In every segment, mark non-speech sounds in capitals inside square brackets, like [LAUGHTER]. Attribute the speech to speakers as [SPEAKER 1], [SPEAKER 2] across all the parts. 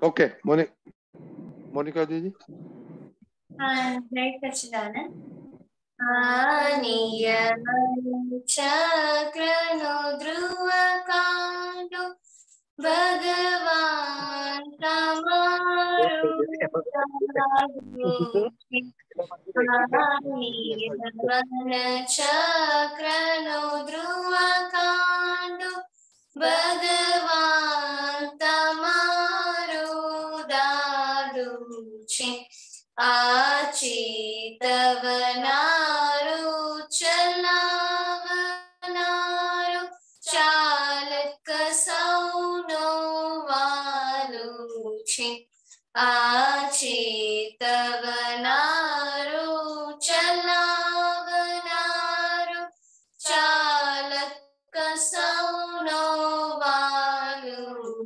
[SPEAKER 1] Okay, Monica. Monica Didi.
[SPEAKER 2] Right, Sachidana. Aniya chakrano dhruva kandu ભગવાન તમારું ચક્રનો ધ્રુવ કાંડો ભગવાન તમારો દાદુ છે આ ચેતવનારો ચલાવનારો ચાલક સૌનો વાલો છે આ ચેતવનારો ચલાવ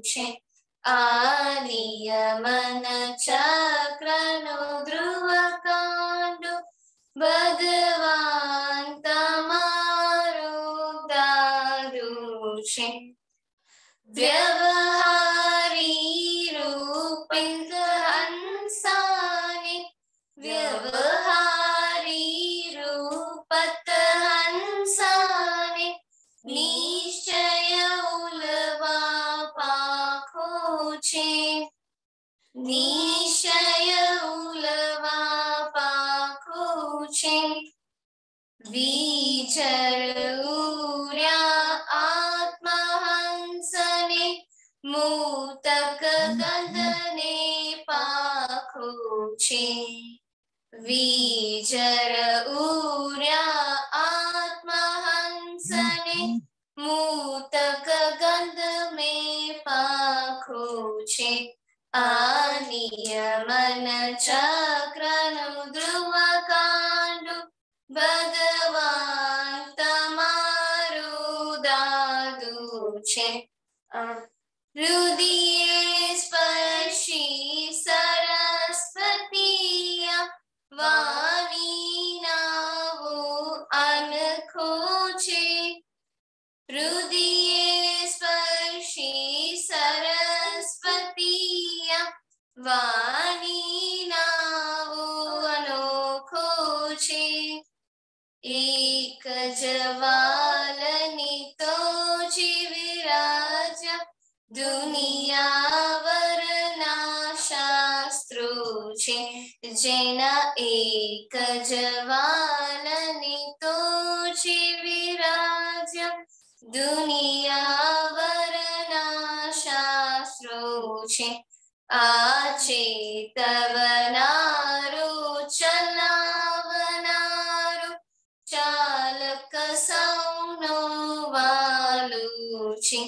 [SPEAKER 2] છે આલિયમન ચક્રનો ધ્રુવ કાંડો ચંદને છે વિજર ઉર્યા આત્મહંસને મૂતક ગંધ મે પાખું છે આનિયમન ચક્રનું ધ્રુવ કાંડુ ભગવાન તમારું દાદુ છે વાણી નાવો અનોખો છે એક જવાલની તો જીવ રાજા દુનિયા વરના શાસ્ત્રો છે જેના એક જવાલની તો જીવ રાજા દુનિયા વરના શાસ્ત્રો છે આચેતવનારું ચલાવનારું ચાલક સૌનો વાલું છે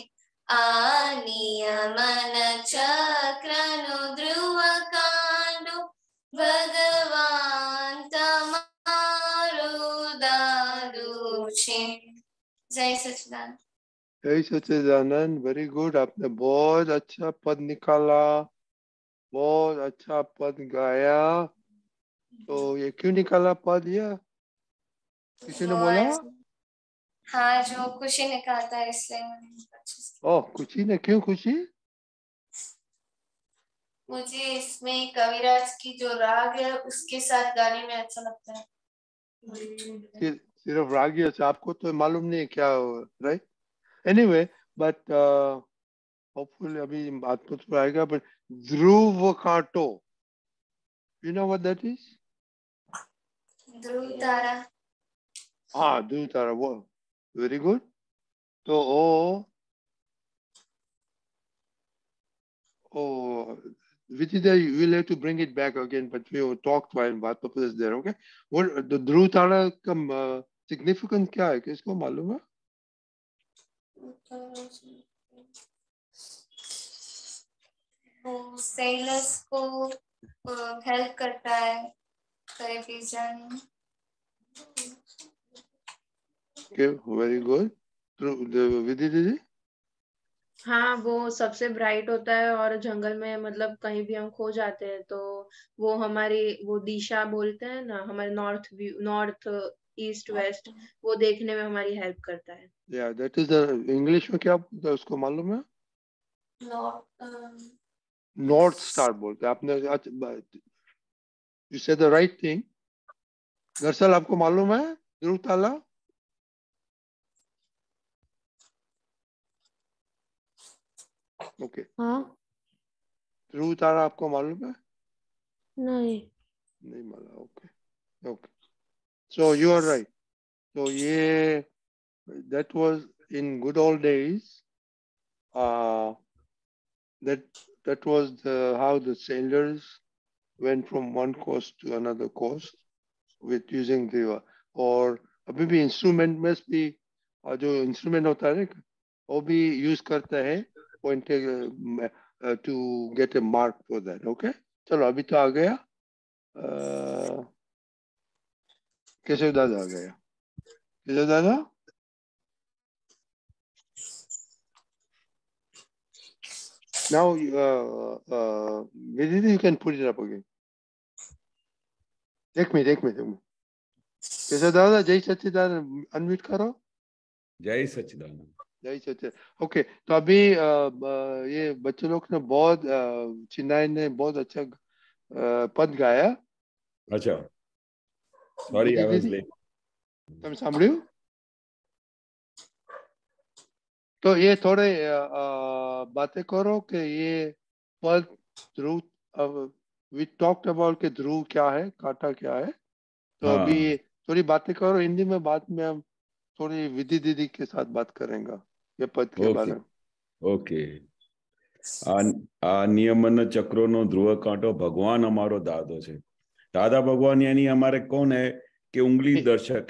[SPEAKER 2] આ નિયમન ચક્રનું ધ્રુવ કાંડો ભગવાન તમારું દાદુ છે જય સચિદાન
[SPEAKER 1] જय सच्चिदानंद वेरी गुड आपने बहुत अच्छा पद निकाला बहुत अच्छा पद गाया तो ये क्यों निकाला पद यह किसी ने बोला
[SPEAKER 2] हाँ जो खुशी निकालता है इसलिए
[SPEAKER 1] ओह खुशी ने क्यों खुशी
[SPEAKER 2] मुझे इसमें कविराज की जो राग है उसके साथ गाने में अच्छा लगता है
[SPEAKER 1] सिर्फ राग ही अच्छा आपको तो मालूम नहीं है क्या राइट एनीवे बट होपफुली अभी बात तो आएगा but Dhruva Kato. You know what that is?
[SPEAKER 2] Dhrutara.
[SPEAKER 1] Ah, Dhrutara. Well, Very good. So, oh, oh, Vitida, we'll have to bring it back again, but we will talk while Vatpapa is there, okay? What, the Dhrutara का uh, significant? क्या है? किसको मालूम
[SPEAKER 2] वो sellers को help करता है
[SPEAKER 1] very good Okay, the Vidhi दीदी
[SPEAKER 3] हाँ वो सबसे ब्राइट होता है और जंगल में मतलब कहीं भी हम खो जाते हैं तो वो हमारी वो दिशा बोलते हैं ना हमारे नॉर्थ नॉर्थ ईस्ट वेस्ट वो देखने में हमारी हेल्प करता है
[SPEAKER 4] या
[SPEAKER 1] दैट इज इंग्लिश में क्या उसको मालूम है
[SPEAKER 2] नॉर्थ
[SPEAKER 1] नॉर्थ स्टार बोलते हैं आपने यू से द राइट थिंग दरअसल आपको मालूम है ध्रुव ताला ओके हाँ। ध्रुव तारा आपको मालूम है नहीं नहीं मालूम okay okay so you are right so ये that was in good old days that that was the, how the sailors went from one coast to another coast with using the, or maybe instrument must be, the instrument होता है वो भी use karta hai point uh, uh, to get a mark for that, okay? chalo abhi to आ गया केशव दादा आ गया केशव दादा Now, uh, uh, you can put it up again. देख में देख में देख में कैसा दादा जय सच्चिदानंद अनम्यूट करो जय सच्चिदानंद जय सच्चिद ओके तो अभी uh, uh, ये बच्चे लोग ने बहुत uh, चिन्नाई ने बहुत अच्छा पद गाया
[SPEAKER 4] अच्छा सॉरी आई वाज लेट
[SPEAKER 1] तुम समझ रहे हो तो ये थोड़े बातें करो कि ये पर ध्रुव वी टॉक्ट अबाउट के ध्रुव क्या है काटा क्या है तो हाँ. अभी थोड़ी बातें करो हिंदी में बाद में हम थोड़ी विधि दीदी के साथ बात करेंगे ये पद के okay. बारे
[SPEAKER 4] में ओके ઓકે આ નિયમન ચક્રોનો ધ્રુવ કાંટો ભગવાન અમારો દાદો છે દાદા ભગવાન યાની અમારે કોણ હે કે ઉંગલી દર્શક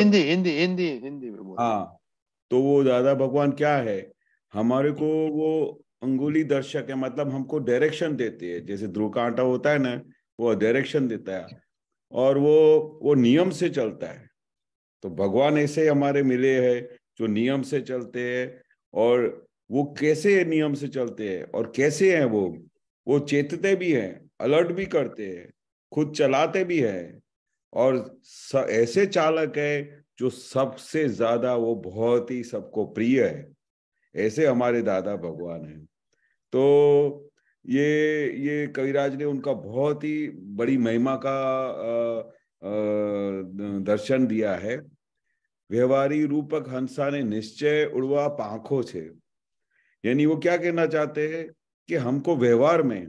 [SPEAKER 4] हिंदी हिंदी
[SPEAKER 1] हिंदी હિન્દી હિન્દી
[SPEAKER 4] हाँ तो वो दादा भगवान क्या है हमारे को वो अंगुली दर्शक है मतलब हमको डायरेक्शन देते हैं जैसे ध्रुव कांटा होता है ना वो डायरेक्शन देता है और वो वो नियम से चलता है तो भगवान ऐसे हमारे मिले हैं जो नियम से चलते हैं और वो कैसे नियम से चलते हैं और कैसे हैं वो वो चेतते भी हैं अलर्ट भी करते हैं खुद चलाते भी हैं और ऐसे चालक है जो सबसे ज्यादा वो बहुत ही सबको प्रिय है ऐसे हमारे दादा भगवान हैं तो ये ये कविराज ने उनका बहुत ही बड़ी महिमा का दर्शन दिया है व्यवहारी रूपक हंसा ने निश्चय उड़वा पांखों से यानी वो क्या कहना चाहते हैं कि हमको व्यवहार में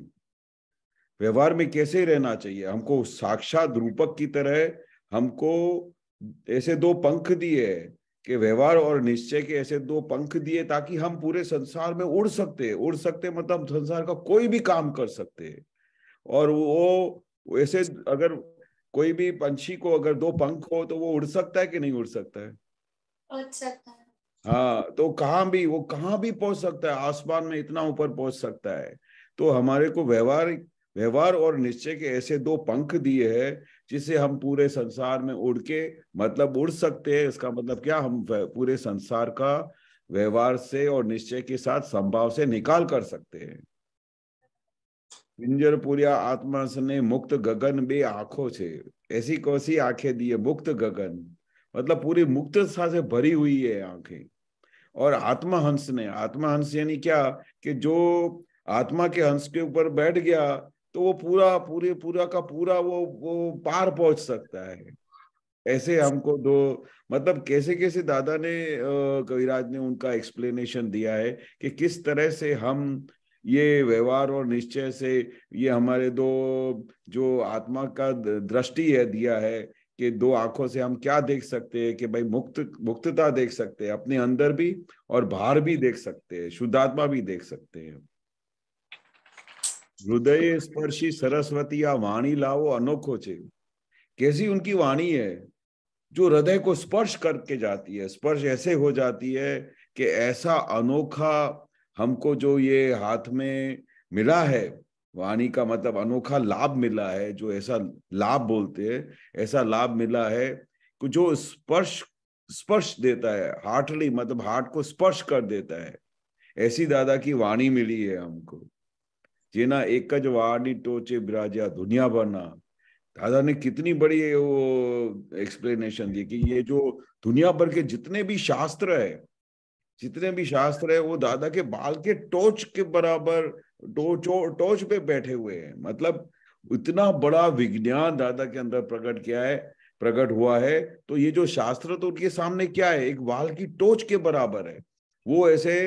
[SPEAKER 4] व्यवहार में कैसे रहना चाहिए हमको साक्षात रूपक की तरह हमको ऐसे दो पंख दिए कि व्यवहार और निश्चय के ऐसे दो पंख दिए ताकि हम पूरे संसार में उड़ सकते उड़ सकते मतलब संसार का कोई भी काम कर सकते और वो ऐसे अगर कोई भी पंछी को अगर दो पंख हो तो वो उड़ सकता है कि नहीं उड़ सकता है उड़ सकता है हाँ तो कहाँ भी वो कहाँ भी पहुंच सकता है आसमान में इतना ऊपर पहुंच सकता है तो हमारे को व्यवहारिक व्यवहार और निश्चय के ऐसे दो पंख दिए हैं जिसे हम पूरे संसार में उड़ के मतलब उड़ सकते हैं इसका मतलब क्या हम पूरे संसार का व्यवहार से और निश्चय के साथ संभाव से निकाल कर सकते हैं पिंजरपुरिया आत्मा ने मुक्त गगन बे आंखों से ऐसी कौसी आंखें दी है मुक्त गगन मतलब पूरी मुक्त से भरी हुई है आंखें और आत्मा हंस ने आत्मा हंस यानी क्या कि जो आत्मा के हंस के ऊपर बैठ गया तो वो पूरा पूरे पूरा का पूरा वो वो पार पहुंच सकता है ऐसे हमको दो मतलब कैसे कैसे दादा ने कविराज ने उनका एक्सप्लेनेशन दिया है कि किस तरह से हम ये व्यवहार और निश्चय से ये हमारे दो जो आत्मा का दृष्टि है दिया है कि दो आंखों से हम क्या देख सकते हैं कि भाई मुक्त मुक्तता देख सकते हैं अपने अंदर भी और बाहर भी देख सकते हैं शुद्धात्मा भी देख सकते हैं हृदय स्पर्शी सरस्वती या वाणी लाओ अनोखो छे कैसी उनकी वाणी है जो हृदय को स्पर्श करके जाती है स्पर्श ऐसे हो जाती है कि ऐसा अनोखा हमको जो ये हाथ में मिला है वाणी का मतलब अनोखा लाभ मिला है जो ऐसा लाभ बोलते हैं ऐसा लाभ मिला है कि जो स्पर्श स्पर्श देता है हार्टली मतलब हार्ट को स्पर्श कर देता है ऐसी दादा की वाणी मिली है हमको जेना एक वाणी टोचे बिराजिया दुनिया ना दादा ने कितनी बड़ी वो एक्सप्लेनेशन दी कि ये जो दुनिया भर के जितने भी शास्त्र है जितने भी शास्त्र है वो दादा के बाल के टोच के बराबर टोचो टोच पे बैठे हुए हैं मतलब इतना बड़ा विज्ञान दादा के अंदर प्रकट किया है प्रकट हुआ है तो ये जो शास्त्र तो उनके सामने क्या है एक बाल की टोच के बराबर है वो ऐसे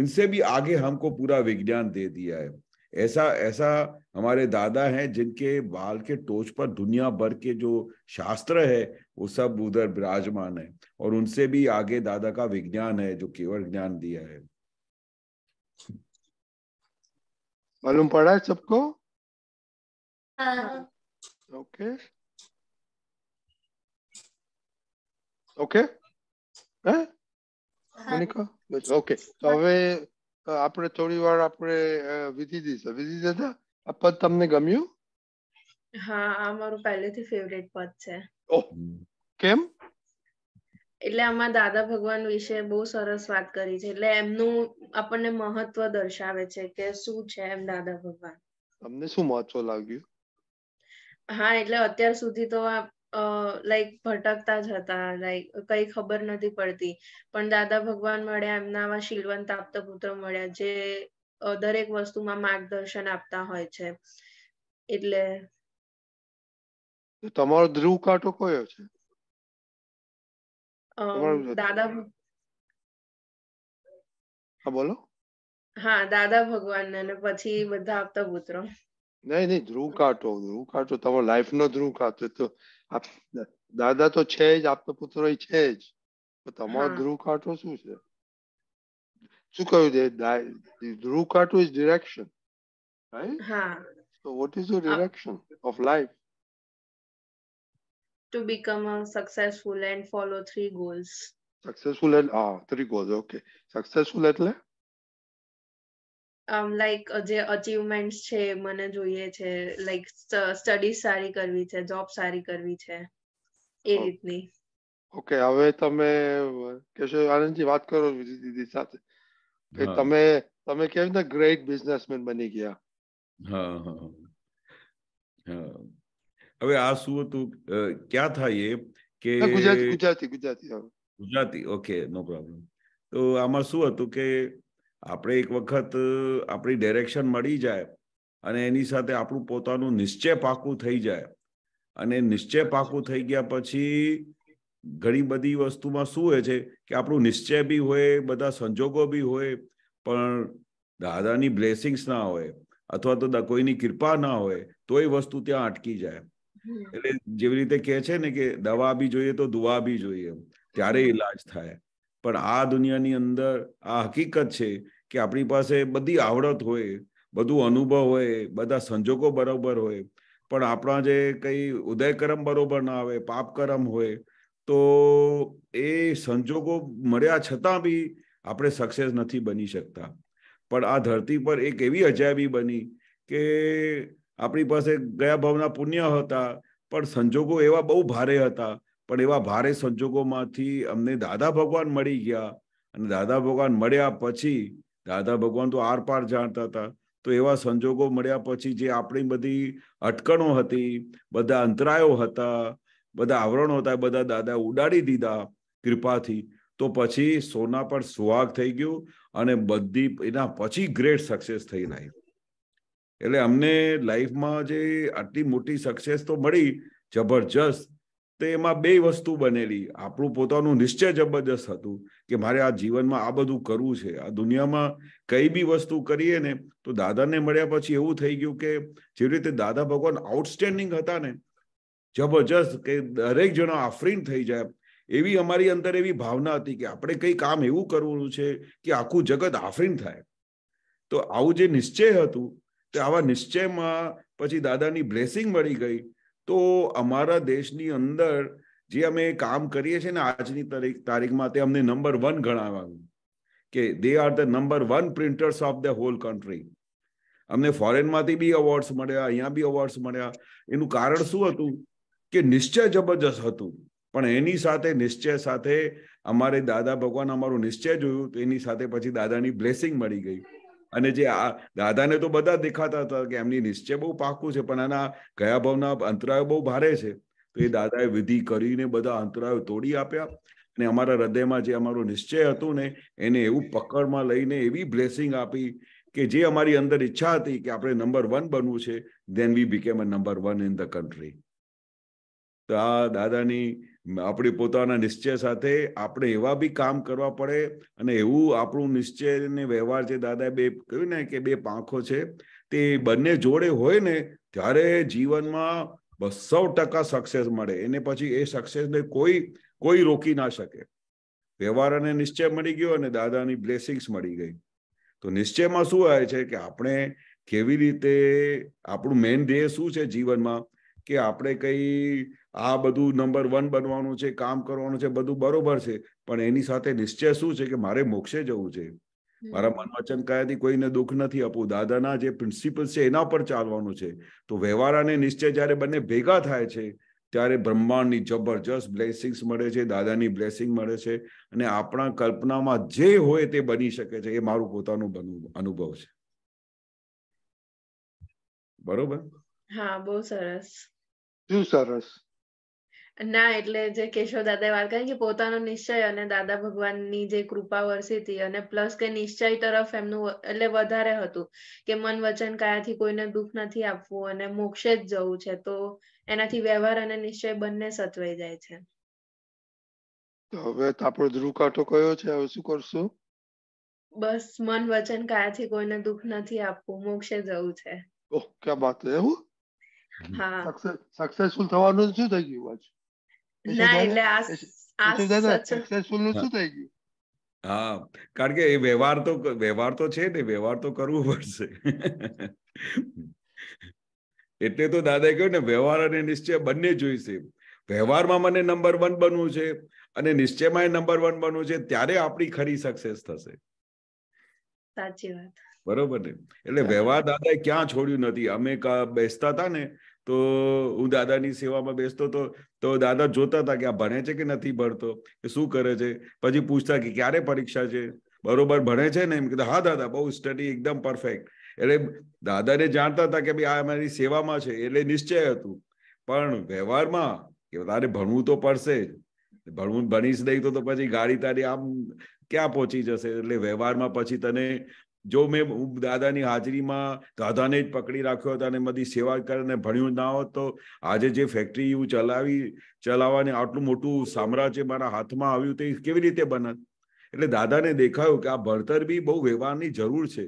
[SPEAKER 4] इनसे भी आगे हमको पूरा विज्ञान दे दिया है ऐसा ऐसा हमारे दादा हैं जिनके बाल के टोच पर दुनिया भर के जो शास्त्र है वो सब उधर विराजमान है और उनसे भी आगे दादा का विज्ञान है जो केवल ज्ञान दिया है
[SPEAKER 1] मालूम पड़ा है सबको हाँ। ओके ओके हाँ। ओके तो हमें हाँ। આપણે થોડી વાર આપણે વિધિ દીધો વિધિ દાદા આ પદ તમને ગમ્યું
[SPEAKER 3] હા આ મારું પહેલેથી ફેવરેટ પદ છે
[SPEAKER 1] ઓહ કેમ
[SPEAKER 3] એટલે આમાં દાદા ભગવાન વિશે બહુ સરસ વાત કરી છે એટલે એમનું આપણને મહત્વ દર્શાવે છે કે શું છે એમ દાદા ભગવાન
[SPEAKER 1] તમને શું મહત્વ લાગ્યું
[SPEAKER 3] હા એટલે અત્યાર સુધી તો આ લાઈક ભટકતા જ હતા લાઈક કઈ ખબર નથી પડતી પણ દાદા ભગવાન મળ્યા એમના આવા શીલવંત આપતા પુત્ર મળ્યા જે દરેક વસ્તુમાં માર્ગદર્શન આપતા હોય છે એટલે
[SPEAKER 1] તમારો ધ્રુવ કાંટો કયો છે દાદા હા બોલો
[SPEAKER 3] હા દાદા ભગવાન અને પછી બધા આપતા
[SPEAKER 2] પુત્રો
[SPEAKER 1] નહીં નહીં ધ્રુવ કાંટો ધ્રુવ કાંટો તમારો લાઈફ નો ધ્રુવ કાંટો તો આપ દાદા તો છે જ આપનો પુત્ર છે જ તમારો ધ્રુવ કાંટો શું છે શું કહ્યું છે ધ્રુવ કાંટો is direction right So what is your direction of life?
[SPEAKER 3] To become a successful and follow three goals.
[SPEAKER 1] Successful and ah, three goals. Okay. Successful એટલે
[SPEAKER 3] આમ લાઈક જે અચીવમેન્ટ છે મને જોઈએ છે લાઈક સ્ટડી સારી કરવી છે જોબ સારી કરવી છે એ રીતની
[SPEAKER 1] ઓકે હવે તમે કેશવ આનંદજી વાત કરો દીદી સાથે કે તમે તમે કેમ ને ગ્રેટ બિઝનેસમેન બની ગયા
[SPEAKER 4] હા હા હા હવે આ શું હતું ક્યાં થાય એ કે Gujarati
[SPEAKER 1] Gujarati Gujarati
[SPEAKER 4] Gujarati okay no problem તો આમાં શું હતું કે આપણે એક વખત આપણી ડાયરેક્શન મળી જાય અને એની સાથે આપણું પોતાનું નિશ્ચય પાકું થઈ જાય અને નિશ્ચય પાકું થઈ ગયા પછી ઘણી બધી વસ્તુમાં શું હોય છે કે આપણું નિશ્ચય બી હોય બધા સંજોગો બી હોય પણ દાદાની બ્લેસિંગ્સ ના હોય અથવા તો કોઈની કૃપા ના હોય તો એ વસ્તુ ત્યાં અટકી જાય એટલે જેવી રીતે કહે છે ને કે દવા બી જોઈએ તો દુવા બી જોઈએ ત્યારે ઈલાજ થાય પણ આ દુનિયાની અંદર આ હકીકત છે કે આપણી પાસે બધી આવડત હોય બધું અનુભવ હોય બધા સંજોગો બરોબર હોય પણ આપણા જે કંઈ ઉદય કર્મ બરોબર ના આવે પાપ કર્મ હોય તો એ સંજોગો મળ્યા છતાં બી આપણે સક્સેસ નથી બની શકતા પણ આ ધરતી પર એક એવી અજાયબી બની કે આપણી પાસે ગયા ભાવના પુણ્ય હતા પણ સંજોગો એવા બહુ ભારે હતા પણ એવા ભારે સંજોગોમાંથી અમને દાદા ભગવાન મળી ગયા અને દાદા ભગવાન મળ્યા પછી દાદા ભગવાન તો આરપાર જાણતા હતા તો એવા સંજોગો મળ્યા પછી જે આપણી બધી અટકણો હતી બધા અંતરાયો હતા બધા આવરણો હતા બધા દાદા ઉડાડી દીધા કૃપાથી તો પછી સોના પર સુહાગ થઈ ગયું અને બધી એના પછી ગ્રેટ સક્સેસ થઈ લાઈફ એટલે અમને લાઈફમાં જે આટલી મોટી સક્સેસ તો મળી જબરજસ્ત તો એમાં બે વસ્તુ બનેલી આપણું પોતાનું નિશ્ચય જબરદસ્ત હતું કે મારે આ જીવનમાં આ બધું કરવું છે આ દુનિયામાં કઈ બી વસ્તુ કરીએ ને તો દાદાને મળ્યા પછી એવું થઈ ગયું કે જેવી રીતે દાદા ભગવાન આઉટસ્ટેન્ડિંગ હતા ને જબરજસ્ત કે દરેક જણા આફરીન થઈ જાય એવી અમારી અંદર એવી ભાવના હતી કે આપણે કઈ કામ એવું કરવું છે કે આખું જગત આફરીન થાય તો આવું જે નિશ્ચય હતું તે આવા નિશ્ચયમાં પછી દાદાની બ્લેસિંગ મળી ગઈ તો અમારા દેશની અંદર જે અમે કામ કરીએ છીએ ને આજની તારીખ તારીખમાં તે અમને નંબર વન ગણાવ્યું કે they are the number one printers of the whole country અમને ફોરેનમાંથી બી અવોર્ડ્સ મળ્યા અહીંયા બી અવોર્ડ્સ મળ્યા એનું કારણ શું હતું કે નિશ્ચય જબરજસ્ત હતું પણ એની સાથે નિશ્ચય સાથે અમારે દાદા ભગવાન અમારું નિશ્ચય જોયું તો એની સાથે પછી દાદાની બ્લેસિંગ મળી ગઈ અને જે આ દાદાને તો બધા દેખાતા હતા કે એમની નિશ્ચય બહુ પાકું છે પણ આના કયા ભાવના અંતરાયો બહુ ભારે છે તો એ દાદાએ વિધિ કરીને બધા અંતરાયો તોડી આપ્યા અને અમારા હૃદયમાં જે અમારો નિશ્ચય હતો ને એને એવું પકડમાં લઈને એવી બ્લેસિંગ આપી કે જે અમારી અંદર ઈચ્છા હતી કે આપણે નંબર વન બનવું છે then we became a number one in the country તો આ દાદાની આપણી પોતાના નિશ્ચય સાથે આપણે એવા બી કામ કરવા પડે અને એવું આપણું નિશ્ચય ને વ્યવહાર છે દાદા બે કહ્યું ને કે બે પાંખો છે તે બંને જોડે હોય ને ત્યારે જીવનમાં બસો ટકા સક્સેસ મળે એને પછી એ સક્સેસને કોઈ કોઈ રોકી ના શકે વ્યવહાર અને નિશ્ચય મળી ગયો અને દાદાની બ્લેસિંગ્સ મળી ગઈ તો નિશ્ચયમાં શું આવે છે કે આપણે કેવી રીતે આપણું મેઇન ધ્યેય શું છે જીવનમાં કે આપણે કઈ આ બધું નંબર વન બનવાનું છે કામ કરવાનું છે બધું બરોબર છે પણ એની સાથે નિશ્ચય શું છે કે મારે મોક્ષે જવું છે મારા મનવચન કયાથી કોઈને દુઃખ નથી આપવું દાદાના જે પ્રિન્સિપલ્સ છે એના પર ચાલવાનું છે તો વ્યવહાર અને નિશ્ચય જ્યારે બંને ભેગા થાય છે ત્યારે બ્રહ્માંડની જબરજસ્ત બ્લેસિંગ્સ મળે છે દાદાની બ્લેસિંગ મળે છે અને આપણા કલ્પનામાં જે હોય તે બની શકે છે એ મારું પોતાનું અનુભવ છે બરોબર
[SPEAKER 3] હા બહુ સરસ શું સરસ ના એટલે જે કેશવ દાદા વાત કરી કે પોતાનો નિશ્ચય અને દાદા ભગવાનની જે કૃપા વરસી હતી અને પ્લસ કે નિશ્ચય તરફ એમનું એટલે વધારે હતું કે મન વચન કાયાથી કોઈને દુઃખ નથી આપવું અને મોક્ષે જ જવું છે તો એનાથી વ્યવહાર અને નિશ્ચય બંને સચવાઈ જાય છે
[SPEAKER 1] તો હવે આપણો ધ્રુવ કાંઠો કયો છે હવે શું કરશું
[SPEAKER 3] બસ મન વચન કાયાથી કોઈને દુઃખ નથી આપવું મોક્ષે જવું છે
[SPEAKER 1] ઓહ ક્યાં વાત છે સક્સેસફુલ થવાનું શું થઈ ગયું આજ ના એટલે આ સક્સેસફુલ નું શું થઈ ગયું
[SPEAKER 4] હા કારણ કે વ્યવહાર તો વ્યવહાર તો છે ને વ્યવહાર તો કરવું પડશે એટલે તો દાદાએ કહ્યું ને વ્યવહાર અને નિશ્ચય બંને જોઈશે વ્યવહારમાં મને નંબર વન બનવું છે અને નિશ્ચયમાં નંબર વન બનવું છે ત્યારે આપણી ખરી સક્સેસ થશે સાચી વાત બરોબર ને એટલે વ્યવહાર દાદાએ ક્યાં છોડ્યું નથી અમે બેસતા હતા ને તો હું દાદાની સેવામાં બેસતો હતો તો દાદા જોતા હતા કે આ ભણે છે કે નથી ભણતો કે શું કરે છે પછી પૂછતા કે ક્યારે પરીક્ષા છે બરોબર ભણે છે ને એમ કીધું હા દાદા બહુ સ્ટડી એકદમ પરફેક્ટ એટલે દાદાને જાણતા હતા કે ભાઈ આ અમારી સેવામાં છે એટલે નિશ્ચય હતું પણ વ્યવહારમાં કે તારે ભણવું તો પડશે ભણવું ભણીશ નહીં તો પછી ગાડી તારી આમ ક્યાં પહોંચી જશે એટલે વ્યવહારમાં પછી તને જો મેં દાદાની હાજરીમાં દાદાને જ પકડી રાખ્યો હતો અને બધી સેવા કરીને ભણ્યું ના હોત તો આજે જે ફેક્ટરી હું ચલાવી ચલાવવાને આટલું મોટું સામ્રાજ્ય મારા હાથમાં આવ્યું તે કેવી રીતે બનત એટલે દાદાને દેખાયું કે આ ભણતર બી બહુ વ્યવહારની જરૂર છે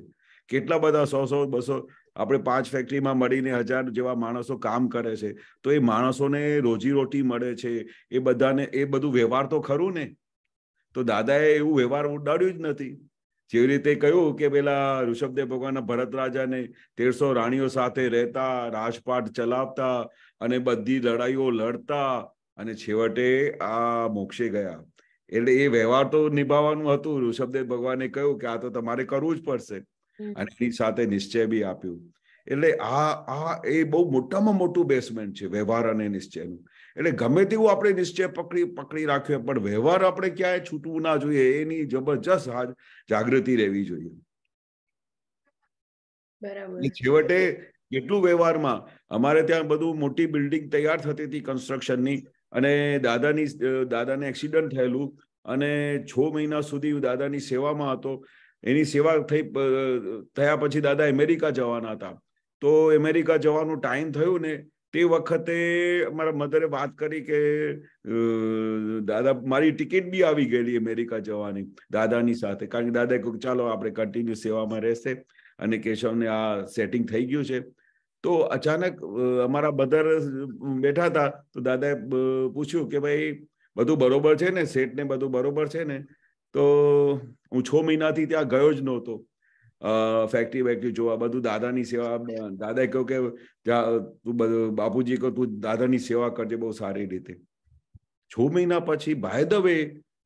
[SPEAKER 4] કેટલા બધા સો સો બસો આપણે પાંચ ફેક્ટરીમાં મળીને હજાર જેવા માણસો કામ કરે છે તો એ માણસોને રોજીરોટી મળે છે એ બધાને એ બધું વ્યવહાર તો ખરું ને તો દાદાએ એવું વ્યવહાર ઉડાડ્યું જ નથી જેવી રીતે કહ્યું કે પેલા ઋષભદેવ ભગવાનના ભરત રાજાને તેરસો રાણીઓ સાથે રહેતા રાજપાટ ચલાવતા અને બધી લડાઈઓ લડતા અને છેવટે આ મોક્ષે ગયા એટલે એ વ્યવહાર તો નિભાવવાનું હતું ઋષભદેવ ભગવાને કહ્યું કે આ તો તમારે કરવું જ પડશે અને એની સાથે નિશ્ચય બી આપ્યું એટલે આ આ એ બહુ મોટામાં મોટું બેસમેન્ટ છે વ્યવહાર અને નિશ્ચયનું એટલે ગમે તેવું આપણે નિશ્ચય પકડી પકડી રાખ્યો પણ વ્યવહાર આપણે ક્યાંય છૂટવું ના જોઈએ એની જબરજસ્ત જાગૃતિ રહેવી જોઈએ છેવટે કેટલું વ્યવહારમાં અમારે ત્યાં બધું મોટી બિલ્ડિંગ તૈયાર થતી હતી કન્સ્ટ્રક્શનની અને દાદાની દાદાને એક્સિડન્ટ થયેલું અને છ મહિના સુધી દાદાની સેવામાં હતો એની સેવા થઈ થયા પછી દાદા અમેરિકા જવાના હતા તો અમેરિકા જવાનો ટાઈમ થયો ને તે વખતે મારા મધરે વાત કરી કે દાદા મારી ટિકિટ બી આવી ગયેલી અમેરિકા જવાની દાદાની સાથે કારણ કે દાદાએ કહ્યું ચાલો આપણે કન્ટિન્યુ સેવામાં રહેશે અને કેશવને આ સેટિંગ થઈ ગયું છે તો અચાનક અમારા મધર બેઠા હતા તો દાદાએ પૂછ્યું કે ભાઈ બધું બરોબર છે ને સેટને બધું બરોબર છે ને તો હું છ મહિનાથી ત્યાં ગયો જ નહોતો ફેક્ટરી વેક્ટરી જોવા બધું દાદાની સેવા દાદાએ કહ્યું કે તું બધું બાપુજી કહો તું દાદાની સેવા કરજે બહુ સારી રીતે છ મહિના પછી બાય વે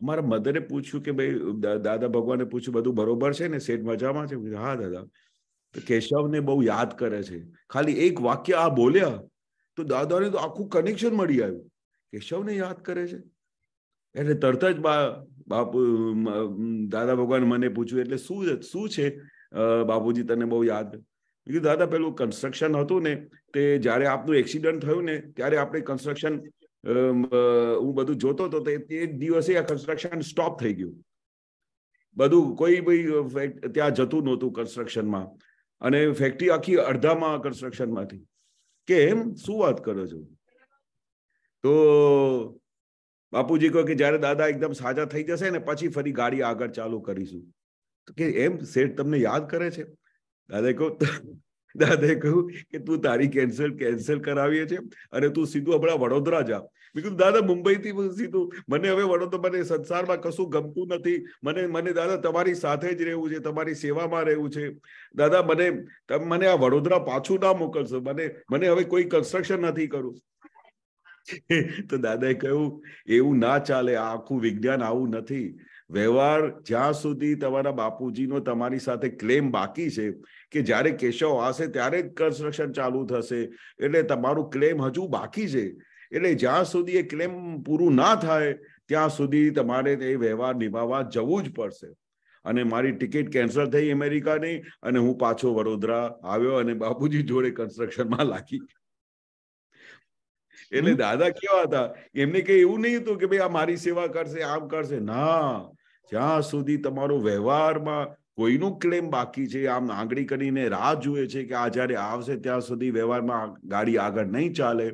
[SPEAKER 4] મારા મધરે પૂછ્યું કે ભાઈ દાદા ભગવાને પૂછ્યું બધું બરોબર છે ને શેઠ મજામાં છે હા દાદા કેશવને બહુ યાદ કરે છે ખાલી એક વાક્ય આ બોલ્યા તો દાદાને તો આખું કનેક્શન મળી આવ્યું કેશવને યાદ કરે છે એટલે તરત જ બાપુ દાદા ભગવાન મને પૂછ્યું એટલે શું શું છે બાપુજી તને બહુ યાદ કીધું દાદા પેલું કન્સ્ટ્રક્શન હતું ને તે જ્યારે આપનું એક્સિડન્ટ થયું ને ત્યારે આપણે કન્સ્ટ્રક્શન હું બધું જોતો હતો તે જ દિવસે આ કન્સ્ટ્રક્શન સ્ટોપ થઈ ગયું બધું કોઈ ભાઈ ત્યાં જતું નહોતું કન્સ્ટ્રક્શનમાં અને ફેક્ટરી આખી અડધામાં કન્સ્ટ્રક્શનમાંથી કેમ શું વાત કરો છો તો બાપુજી કહો કે જ્યારે દાદા એકદમ સાજા થઈ જશે ને પછી ફરી ગાડી આગળ ચાલુ કરીશું કે એમ શેઠ તમને યાદ કરે છે દાદા કહું દાદાએ કહ્યું કે તું તારી કેન્સલ કેન્સલ કરાવીએ છે અને તું સીધું હમણાં વડોદરા જા મેં દાદા મુંબઈથી સીધું મને હવે વડોદરા મને સંસારમાં કશું ગમતું નથી મને મને દાદા તમારી સાથે જ રહેવું છે તમારી સેવામાં રહેવું છે દાદા મને તમે મને આ વડોદરા પાછું ના મોકલશો મને મને હવે કોઈ કન્સ્ટ્રક્શન નથી કરું [LAUGHS] તો દાદાએ કહ્યું એવું ના ચાલે આખું વિજ્ઞાન આવું નથી વ્યવહાર જ્યાં સુધી તમારા બાપુજીનો તમારી સાથે ક્લેમ બાકી છે કે જ્યારે કેશવ આવશે ત્યારે કન્સ્ટ્રક્શન ચાલુ થશે એટલે તમારું ક્લેમ હજુ બાકી છે એટલે જ્યાં સુધી એ ક્લેમ પૂરું ના થાય ત્યાં સુધી તમારે એ વ્યવહાર નિભાવવા જવું જ પડશે અને મારી ટિકિટ કેન્સલ થઈ અમેરિકાની અને હું પાછો વડોદરા આવ્યો અને બાપુજી જોડે કન્સ્ટ્રક્શનમાં લાગી એટલે દાદા કેવા હતા એમને કઈ એવું નહીં હતું કે ભાઈ આ મારી સેવા કરશે આમ કરશે ના જ્યાં સુધી તમારો વ્યવહારમાં કોઈનું ક્લેમ બાકી છે આમ આંગળી કરીને રાહ જુએ છે કે આ જ્યારે આવશે ત્યાં સુધી વ્યવહારમાં ગાડી આગળ નહીં ચાલે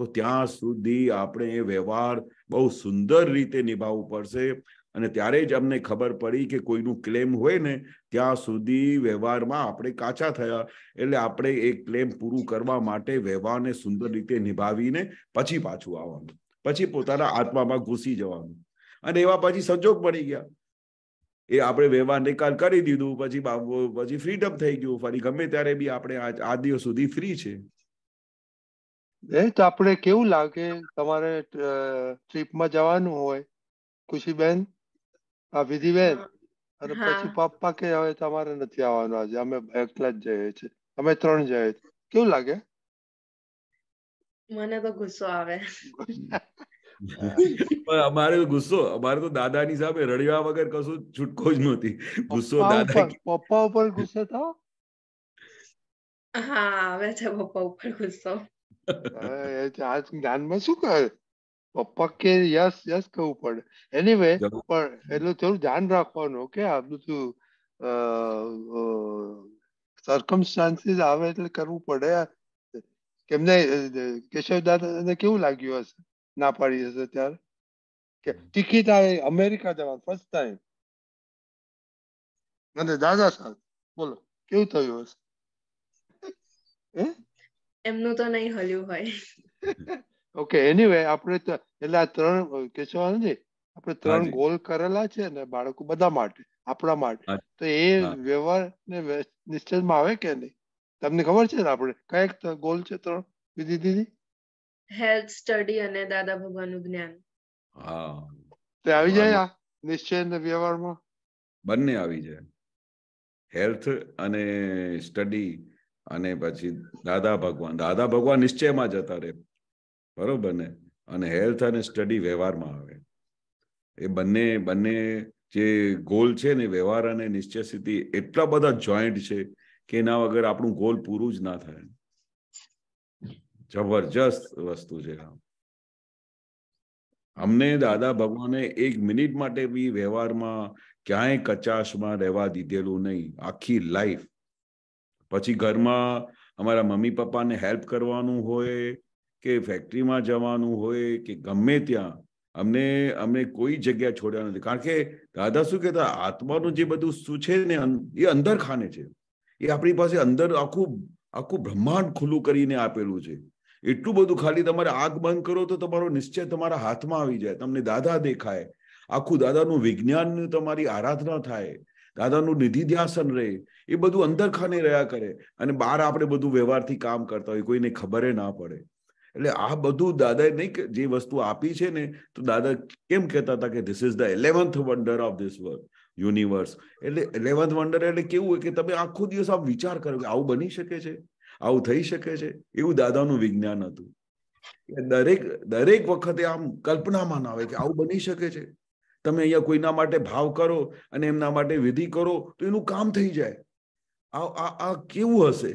[SPEAKER 4] તો ત્યાં સુધી આપણે એ વ્યવહાર બહુ સુંદર રીતે નિભાવવું પડશે અને ત્યારે જ અમને ખબર પડી કે કોઈનું ક્લેમ હોય ને ત્યાં સુધી વ્યવહારમાં આપણે કાચા થયા એટલે આપણે એ ક્લેમ પૂરું કરવા માટે વ્યવહારને સુંદર રીતે નિભાવીને પછી પાછું આવવાનું પછી પોતાના આત્મામાં ઘૂસી જવાનું અને એવા પછી સંજોગ બની ગયા એ આપણે વ્યવહાર નિકાલ કરી દીધું પછી પછી ફ્રીડમ થઈ ગયું ફરી ગમે ત્યારે બી આપણે આ દિવસ સુધી ફ્રી છે
[SPEAKER 1] એ તો આપણે કેવું લાગે તમારે ટ્રીપમાં જવાનું હોય ખુશીબેન આ વિધિબેન અને પછી પપ્પા કે હવે તમારે નથી આવવાનું આજે અમે એકલા જ જઈએ છીએ અમે ત્રણ જઈએ
[SPEAKER 4] કેવું લાગે
[SPEAKER 3] મને તો ગુસ્સો આવે [LAUGHS]
[SPEAKER 4] પણ અમારે ગુસ્સો અમારે તો દાદાની સામે રડ્યા વગર કશું છૂટકો જ નહોતી ગુસ્સો દાદા પપ્પા ઉપર ગુસ્સો થયો
[SPEAKER 3] હા આવે
[SPEAKER 1] છે પપ્પા ઉપર ગુસ્સો આ જ્ઞાનમાં શું કહે પપ્પા કે યસ યસ કહું પડે એનીવે પણ એટલું થોડું ધ્યાન રાખવાનું કે આ બધું સરકમસ્ટાન્સીસ આવે એટલે કરવું પડે કેમને કેશવ દાદાને કેવું લાગ્યું હશે ના પાડી હશે ત્યારે કે ટિકિટ આવે અમેરિકા જવાનું ફર્સ્ટ ટાઈમ અને દાદા સાહેબ બોલો કેવું થયું હશે
[SPEAKER 3] એમનું તો નહીં હલ્યું હોય
[SPEAKER 1] ઓકે એનીવે આપણે તો એટલે આ ત્રણ કેશવાલ ને આપણે ત્રણ ગોલ કરેલા છે ને બાળકો બધા માટે આપણા માટે તો એ વ્યવહાર ને નિશ્ચયમાં આવે કે નહીં તમને ખબર છે ને આપણે કયા ગોલ છે ત્રણ દીદી દીદી
[SPEAKER 3] હેલ્થ સ્ટડી અને દાદા ભગવાનનું જ્ઞાન
[SPEAKER 4] હા તે આવી જાય
[SPEAKER 1] નિશ્ચય ને વ્યવહારમાં
[SPEAKER 4] બંને આવી જાય હેલ્થ અને સ્ટડી અને પછી દાદા ભગવાન દાદા ભગવાન નિશ્ચયમાં જતા રહે બરોબર ને અને હેલ્થ અને સ્ટડી વ્યવહારમાં આવે એ બંને બંને જે ગોલ છે ને વ્યવહાર અને નિશ્ચય સ્થિતિ એટલા બધા જોઈન્ટ છે કે એના વગર આપણું ગોલ પૂરું જ ના થાય જબરજસ્ત વસ્તુ છે અમને દાદા ભગવાને એક મિનિટ માટે બી વ્યવહારમાં ક્યાંય કચાશમાં રહેવા દીધેલું નહીં આખી લાઈફ પછી ઘરમાં અમારા મમ્મી પપ્પાને હેલ્પ કરવાનું હોય કે ફેક્ટરીમાં જવાનું હોય કે ગમે ત્યાં અમને અમને કોઈ જગ્યા છોડ્યા નથી કારણ કે દાદા શું કહેતા આત્માનું જે બધું શું છે ને એ અંદર ખાને છે એ આપણી પાસે અંદર આખું આખું બ્રહ્માંડ ખુલ્લું કરીને આપેલું છે એટલું બધું ખાલી તમારે આંખ બંધ કરો તો તમારો નિશ્ચય તમારા હાથમાં આવી જાય તમને દાદા દેખાય આખું દાદાનું વિજ્ઞાન તમારી આરાધના થાય દાદાનું નિધિ ધ્યાસન રહે એ બધું અંદર ખાને રહ્યા કરે અને બહાર આપણે બધું વ્યવહારથી કામ કરતા હોય કોઈને ખબર ના પડે એટલે આ બધું દાદાએ નહીં જે વસ્તુ આપી છે ને તો દાદા કેમ કહેતા હતા કે this is the eleventh wonder of this world universe એટલે ઇલેવન્થ વન્ડર એટલે કેવું હોય કે તમે આખો દિવસ આપ વિચાર કરો કે આવું બની શકે છે આવું થઈ શકે છે એવું દાદાનું વિજ્ઞાન હતું દરેક દરેક વખતે આમ કલ્પનામાં ના આવે કે આવું બની શકે છે તમે અહીંયા કોઈના માટે ભાવ કરો અને એમના માટે વિધિ કરો તો એનું કામ થઈ જાય આ આ કેવું હશે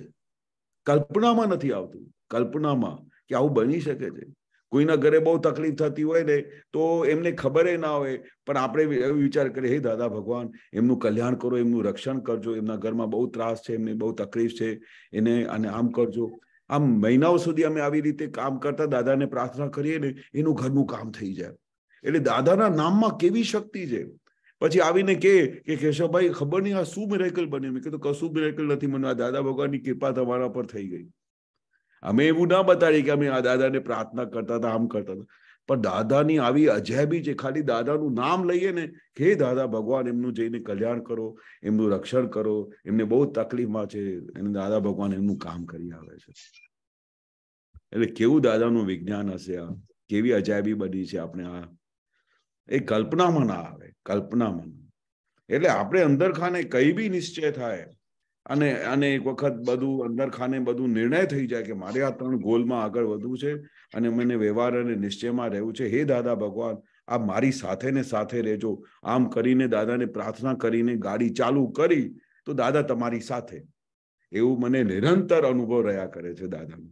[SPEAKER 4] કલ્પનામાં નથી આવતું કલ્પનામાં કે આવું બની શકે છે કોઈના ઘરે બહુ તકલીફ થતી હોય ને તો એમને ખબર ના હોય પણ આપણે વિચાર કરીએ હે દાદા ભગવાન એમનું કલ્યાણ કરો એમનું રક્ષણ કરજો એમના ઘરમાં બહુ ત્રાસ છે એમને બહુ તકલીફ છે એને અને આમ કરજો આમ મહિનાઓ સુધી અમે આવી રીતે કામ કરતા દાદાને પ્રાર્થના કરીએ ને એનું ઘરનું કામ થઈ જાય એટલે દાદાના નામમાં કેવી શક્તિ છે પછી આવીને કે કે કેશવભાઈ ખબર નહીં આ શું મિરેકલ બન્યું મેં કીધું કશું મિરેકલ નથી મને આ દાદા ભગવાનની કૃપા તમારા પર થઈ ગઈ અમે એવું ના બતાડીએ કે અમે આ દાદાને પ્રાર્થના કરતા હતા આમ કરતા હતા પણ દાદાની આવી અજેબી છે ખાલી દાદાનું નામ લઈએ ને કે દાદા ભગવાન એમનું જઈને કલ્યાણ કરો એમનું રક્ષણ કરો એમને બહુ તકલીફમાં છે અને દાદા ભગવાન એમનું કામ કરી આવે છે એટલે કેવું દાદાનું વિજ્ઞાન હશે આ કેવી અજાયબી બની છે આપણે આ એ કલ્પનામાં ના આવે કલ્પનામાં એટલે આપણે અંદર ખાને કઈ બી નિશ્ચય થાય અને અને એક વખત બધું અંદર ખાને બધું નિર્ણય થઈ જાય કે મારે આ ત્રણ ગોલમાં આગળ વધવું છે અને મને વ્યવહાર અને નિશ્ચયમાં રહેવું છે હે દાદા ભગવાન આ મારી સાથે ને સાથે રહેજો આમ કરીને દાદાને પ્રાર્થના કરીને ગાડી ચાલુ કરી તો દાદા તમારી સાથે એવું મને નિરંતર અનુભવ રહ્યા કરે છે દાદાનો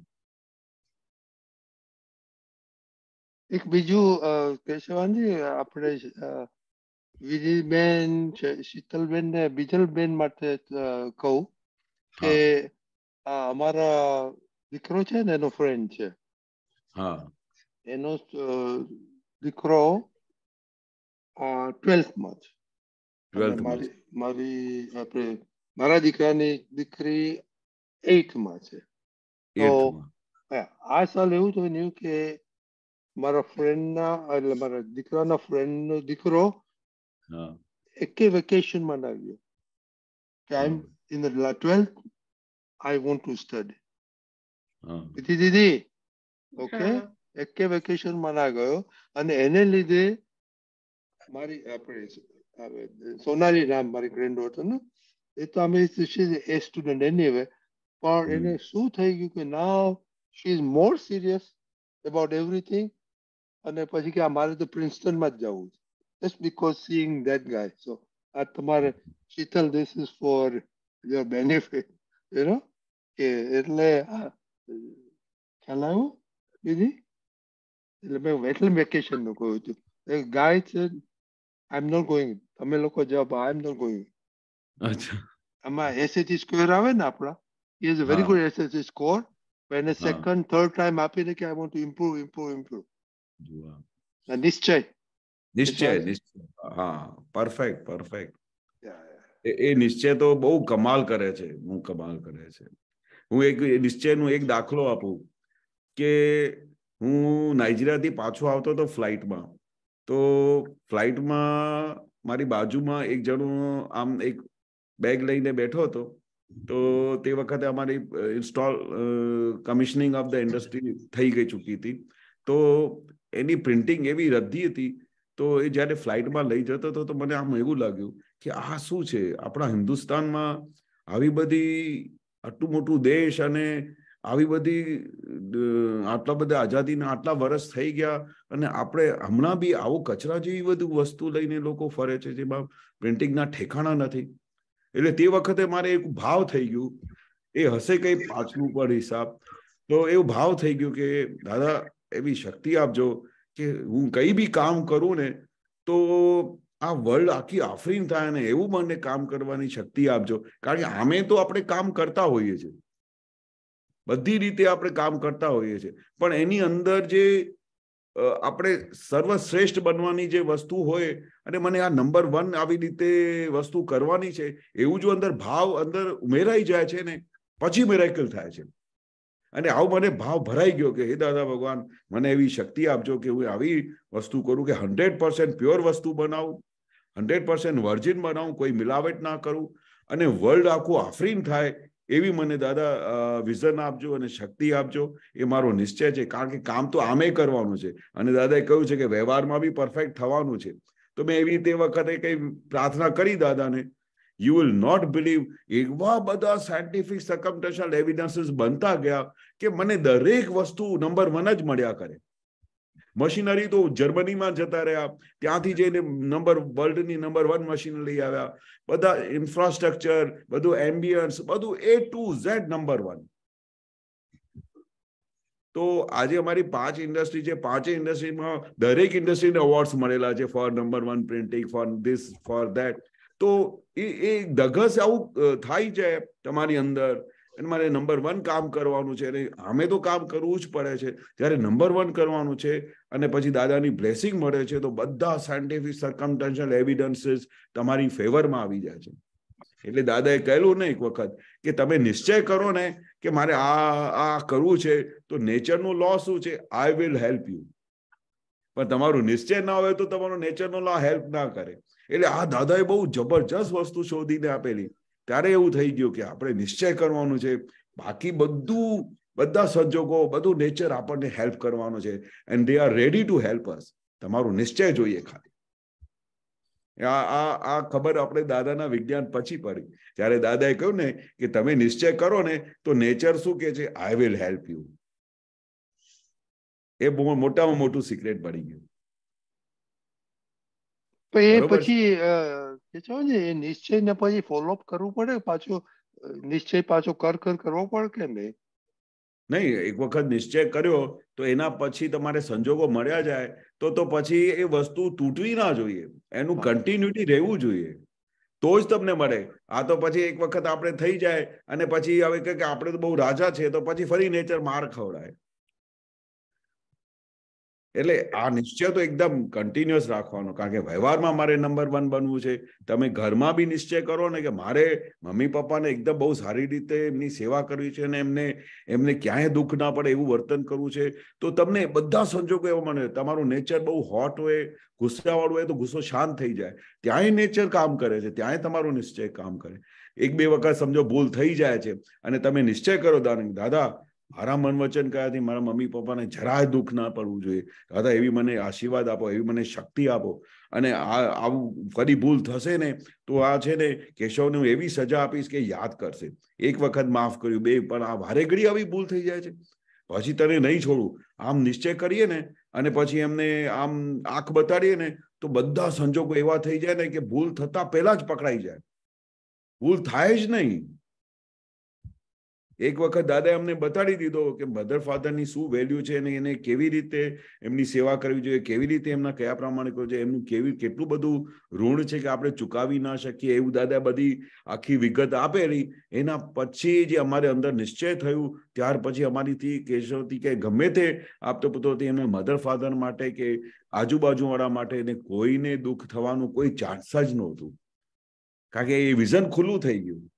[SPEAKER 1] એક બીજું કેશવાનજી આપણે વિજયબેન શીતલબેન ને બીજલબેન માટે કહું કે અમારા દીકરો છે ને એનો ફ્રેન્ડ છે એનો દીકરો ટ્વેલ્થ માં
[SPEAKER 2] છે મારી
[SPEAKER 1] મારી આપણે મારા દીકરાની દીકરી માં છે તો આ સાલ એવું બન્યું કે મારા ફ્રેન્ડના એટલે મારા દીકરાના ફ્રેન્ડનો દીકરો એકે વેકેશન માં આવ્યો I am in the 12th I want to study દીદી દીદી ઓકે એકે વેકેશન માં ગયો અને એને લીધે મારી આપણે સોનાલી રામ મારી ફ્રેન્ડ ડોટર ને એ તો અમે એ સ્ટુડન્ટ એની પણ એને શું થઈ ગયું કે now she is more serious about everything અને પછી કે મારે તો પ્રિન્સટનમાં જ જવું છે just because seeing that guy. So Atmar Shital, this is for your benefit, you know? એટલે ખ્યાલ આવ્યો દીદી એટલે મેં વેટલ વેકેશનનું કહ્યું હતું એ ગાય છે આઈ એમ નોટ ગોઈંગ તમે લોકો જવાબ આઈ એમ નોટ ગોઈંગ અચ્છા આમાં એસએચસી સ્કોર આવે ને આપણા is very good SHC score એને સેકન્ડ થર્ડ ટાઈમ આપીને કે I want to improve improve improve
[SPEAKER 4] નિશ્ચય નિશ્ચય નિશ્ચય હા પરફેક્ટ પરફેક્ટ એ નિશ્ચય તો બહુ કમાલ કરે છે હું કમાલ કરે છે હું એક નિશ્ચયનું એક દાખલો આપું કે હું નાઇજીરિયાથી પાછો આવતો હતો ફ્લાઇટમાં તો ફ્લાઇટમાં મારી બાજુમાં એક જણો આમ એક બેગ લઈને બેઠો હતો તો તે વખતે અમારી install commissioning of the industry થઈ ગઈ ચૂકી હતી તો એની પ્રિન્ટિંગ એવી રદ્દી હતી તો એ જ્યારે ફ્લાઇટમાં લઈ જતો હતો તો મને આમ એવું લાગ્યું કે આ શું છે આપણા હિન્દુસ્તાનમાં આવી બધી આટલું મોટું દેશ અને આવી બધી આટલા બધા આઝાદીના આટલા વર્ષ થઈ ગયા અને આપણે હમણાં બી આવો કચરા જેવી બધું વસ્તુ લઈને લોકો ફરે છે જેમાં પ્રિન્ટિંગના ઠેકાણા નથી એટલે તે વખતે મારે એક ભાવ થઈ ગયું એ હશે કંઈ પાછલું પર હિસાબ તો એવો ભાવ થઈ ગયું કે દાદા એવી શક્તિ આપજો કે હું કઈ બી કામ કરું ને તો આ વર્લ્ડ આખી આફરીન થાય ને એવું મને કામ કરવાની શક્તિ આપજો કારણ કે આમે તો આપણે કામ કરતા હોઈએ છીએ બધી રીતે આપણે કામ કરતા હોઈએ છીએ પણ એની અંદર જે આપણે સર્વશ્રેષ્ઠ બનવાની જે વસ્તુ હોય અને મને આ નંબર વન આવી રીતે વસ્તુ કરવાની છે એવું જો અંદર ભાવ અંદર ઉમેરાઈ જાય છે ને પછી મેરેકલ થાય છે અને આવો મને ભાવ ભરાઈ ગયો કે હે દાદા ભગવાન મને એવી શક્તિ આપજો કે હું આવી વસ્તુ કરું કે હંડ્રેડ પર્સન્ટ પ્યોર વસ્તુ બનાવું હંડ્રેડ પર્સન્ટ વર્જિન બનાવું કોઈ મિલાવટ ના કરું અને વર્લ્ડ આખું આફરીન થાય એવી મને દાદા વિઝન આપજો અને શક્તિ આપજો એ મારો નિશ્ચય છે કારણ કે કામ તો આમે કરવાનું છે અને દાદાએ કહ્યું છે કે વ્યવહારમાં બી પરફેક્ટ થવાનું છે તો મેં એવી રીતે વખતે કંઈ પ્રાર્થના કરી દાદાને यू विल नॉट बिलीव एवं बड़ा साइंटिफिक सर्कमटेंशियल एविडंस बनता गया कि मैंने दरेक वस्तु नंबर वन ज मड़िया करे मशीनरी तो जर्मनी में जता रहा त्या number world number one machine ली आया बदा इंफ्रास्ट्रक्चर बढ़ एम्बियंस बधु A to Z number one तो आज તો पांच इंडस्ट्री પાંચ पांच इंडस्ट्री में दरक इंडस्ट्री ने अवॉर्ड्स मेला है for number one printing for this for that તો એ એ ધગસ આવું થાય જાય તમારી અંદર અને મારે નંબર વન કામ કરવાનું છે અને અમે તો કામ કરવું જ પડે છે જ્યારે નંબર વન કરવાનું છે અને પછી દાદાની બ્લેસિંગ મળે છે તો બધા સાયન્ટિફિક સર્કમટેન્શિયલ એવિડન્સીસ તમારી ફેવરમાં આવી જાય છે એટલે દાદાએ કહેલું ને એક વખત કે તમે નિશ્ચય કરો ને કે મારે આ આ કરવું છે તો નેચરનો લો શું છે આઈ વિલ હેલ્પ યુ પણ તમારું નિશ્ચય ના હોય તો તમારો નેચરનો લો હેલ્પ ના કરે એટલે આ દાદાએ બહુ જબરજસ્ત વસ્તુ શોધીને આપેલી ત્યારે એવું થઈ ગયું કે આપણે નિશ્ચય કરવાનું છે બાકી બધું બધા સંજોગો બધું નેચર આપણને હેલ્પ કરવાનું છે and they are ready to help us તમારો નિશ્ચય જોઈએ ખાલી આ આ આ ખબર આપણે દાદાના વિજ્ઞાન પછી પડી જ્યારે દાદાએ કહ્યું ને કે તમે નિશ્ચય કરો ને તો નેચર શું કે છે આઈ વિલ હેલ્પ યુ એ બહુ મોટામાં મોટું સિક્રેટ પડી ગયું
[SPEAKER 1] તો એ પછી ને એ નિશ્ચયને પછી ફોલોઅપ કરવું પડે પાછો નિશ્ચય પાછો કર કર કરવો પડે કે નહીં
[SPEAKER 4] નહીં એક વખત નિશ્ચય કર્યો તો એના પછી તમારે સંજોગો મળ્યા જાય તો તો પછી એ વસ્તુ તૂટવી ના જોઈએ એનું કન્ટિન્યુટી રહેવું જોઈએ તો જ તમને મળે આ તો પછી એક વખત આપણે થઈ જાય અને પછી હવે કે આપણે તો બહુ રાજા છે તો પછી ફરી નેચર માર ખવડાય એટલે આ નિશ્ચય તો એકદમ કન્ટિન્યુઅસ રાખવાનો કારણ કે વ્યવહારમાં મારે નંબર વન બનવું છે તમે ઘરમાં બી નિશ્ચય કરો ને કે મારે મમ્મી પપ્પાને એકદમ બહુ સારી રીતે એમની સેવા કરવી છે અને એમને એમને ક્યાંય દુઃખ ના પડે એવું વર્તન કરવું છે તો તમને બધા સંજોગો એવા મને તમારું નેચર બહુ હોટ હોય ગુસ્સાવાળું હોય તો ગુસ્સો શાંત થઈ જાય ત્યાંય નેચર કામ કરે છે ત્યાંય તમારું નિશ્ચય કામ કરે એક બે વખત સમજો ભૂલ થઈ જાય છે અને તમે નિશ્ચય કરો દાન દાદા મારા મન વચન કયાથી મારા મમ્મી પપ્પાને જરાય દુઃખ ના પડવું જોઈએ દાદા એવી મને આશીર્વાદ આપો એવી મને શક્તિ આપો અને આવું ફરી ભૂલ થશે ને તો આ છે ને કેશવને હું એવી સજા આપીશ કે યાદ કરશે એક વખત માફ કર્યું બે પણ આ વારે ઘડી આવી ભૂલ થઈ જાય છે પછી તને નહીં છોડું આમ નિશ્ચય કરીએ ને અને પછી એમને આમ આંખ બતાડીએ ને તો બધા સંજોગો એવા થઈ જાય ને કે ભૂલ થતા પહેલા જ પકડાઈ જાય ભૂલ થાય જ નહીં એક વખત દાદાએ અમને બતાડી દીધો કે મધર ફાધરની શું વેલ્યુ છે અને એને કેવી રીતે એમની સેવા કરવી જોઈએ કેવી રીતે એમના કયા પ્રમાણે કરવું જોઈએ એમનું કેવી કેટલું બધું ઋણ છે કે આપણે ચુકાવી ના શકીએ એવું દાદા બધી આખી વિગત આપેલી એના પછી જે અમારે અંદર નિશ્ચય થયું ત્યાર પછી અમારીથી કેશવથી કે ગમે તે આપતો પુત્રો હતી એમને મધર ફાધર માટે કે આજુબાજુવાળા માટે એને કોઈને દુઃખ થવાનું કોઈ ચાન્સ જ નહોતું કારણ કે એ વિઝન ખુલ્લું થઈ ગયું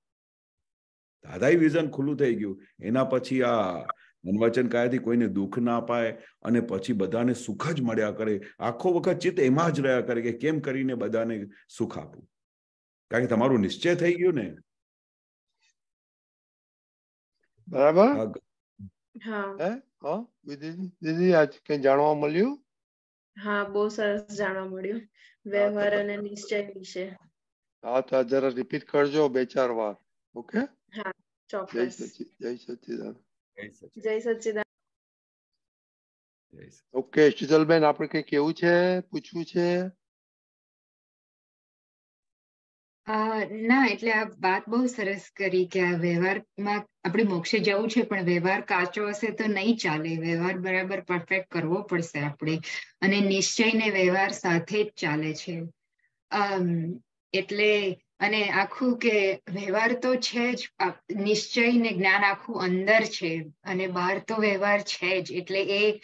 [SPEAKER 4] દાદાઈ વિઝન ખુલ્લું થઈ ગયું એના પછી આ વનવચન કાયાથી કોઈને દુઃખ ના અપાય અને પછી બધાને સુખ જ મળ્યા કરે આખો વખત ચિત્ત એમાં જ રહ્યા કરે કે કેમ કરીને બધાને સુખ આપવું કારણ કે તમારું નિશ્ચય થઈ ગયું ને બરાબર
[SPEAKER 1] દીદી આજ કઈ જાણવા મળ્યું
[SPEAKER 3] હા બહુ સરસ જાણવા મળ્યું વ્યવહાર અને નિશ્ચય વિશે
[SPEAKER 1] હા તો જરા રિપીટ કરજો બે ચાર વાર ઓકે ઓકે શીતલબેન આપણે કઈ કેવું છે પૂછવું છે
[SPEAKER 3] ના એટલે આ વાત બહુ સરસ કરી કે આ વ્યવહારમાં આપણે મોક્ષે જવું છે પણ વ્યવહાર કાચો હશે તો નહીં ચાલે વ્યવહાર બરાબર પરફેક્ટ કરવો પડશે આપણે અને નિશ્ચય ને વ્યવહાર સાથે જ ચાલે છે એટલે અને આખું કે વ્યવહાર તો છે જ નિશ્ચય ને જ્ઞાન આખું અંદર છે અને બહાર તો વ્યવહાર છે જ એટલે એ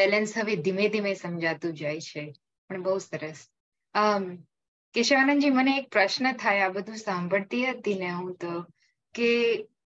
[SPEAKER 3] બેલેન્સ હવે ધીમે ધીમે સમજાતું જાય છે પણ બહુ સરસ કેશવાનંદજી મને એક પ્રશ્ન થાય આ બધું સાંભળતી હતી ને હું તો કે